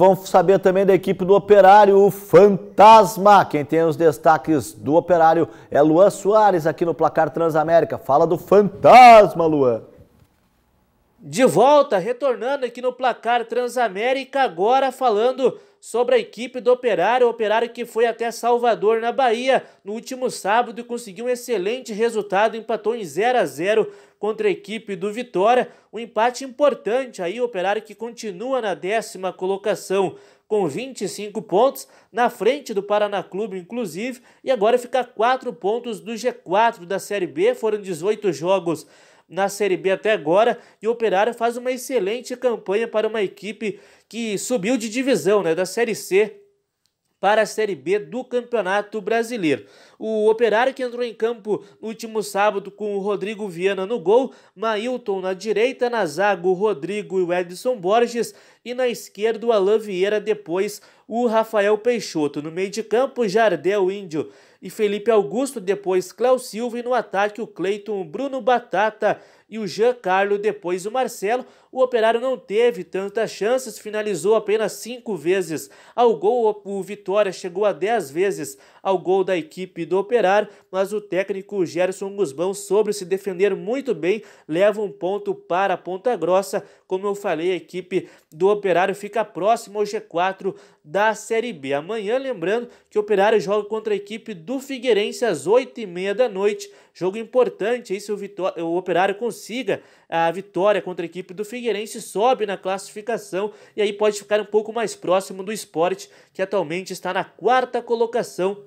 Vamos saber também da equipe do Operário, o Fantasma. Quem tem os destaques do Operário é Luan Soares, aqui no Placar Transamérica. Fala do Fantasma, Luan. De volta, retornando aqui no Placar Transamérica, agora falando sobre a equipe do Operário, o Operário que foi até Salvador, na Bahia, no último sábado e conseguiu um excelente resultado, empatou em 0 a 0 contra a equipe do Vitória, um empate importante aí, o Operário que continua na décima colocação com 25 pontos, na frente do Paraná Clube, inclusive, e agora fica 4 pontos do G4 da Série B. Foram 18 jogos na Série B até agora e o Operário faz uma excelente campanha para uma equipe que subiu de divisão, né, da Série C para a Série B do Campeonato Brasileiro. O Operário que entrou em campo no último sábado com o Rodrigo Viana no gol, Mailton na direita, na zaga o Rodrigo e o Edson Borges e na esquerda o Alain Vieira depois o Rafael Peixoto. No meio de campo, Jardel Índio e Felipe Augusto, depois Cléo Silva e no ataque o Cleiton, o Bruno Batata e o Jean Carlo, depois o Marcelo. O Operário não teve tantas chances, finalizou apenas cinco vezes ao gol. O Vitória chegou a dez vezes ao gol da equipe do Operário, mas o técnico Gerson Gusbão sobre se defender muito bem, leva um ponto para a Ponta Grossa. Como eu falei, a equipe do Operário fica próxima ao G4 da da Série B. Amanhã, lembrando que o Operário joga contra a equipe do Figueirense às 8h30 da noite. Jogo importante aí se o, o Operário consiga a vitória contra a equipe do Figueirense, sobe na classificação e aí pode ficar um pouco mais próximo do esporte, que atualmente está na quarta colocação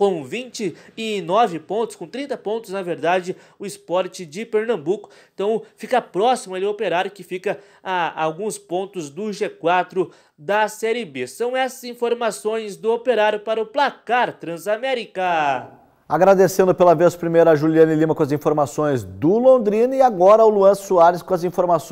com 29 pontos, com 30 pontos, na verdade, o esporte de Pernambuco. Então fica próximo ali o Operário, que fica a alguns pontos do G4 da Série B. São essas informações do Operário para o placar Transamérica. Agradecendo pela vez primeira a Juliane Lima com as informações do Londrina e agora o Luan Soares com as informações.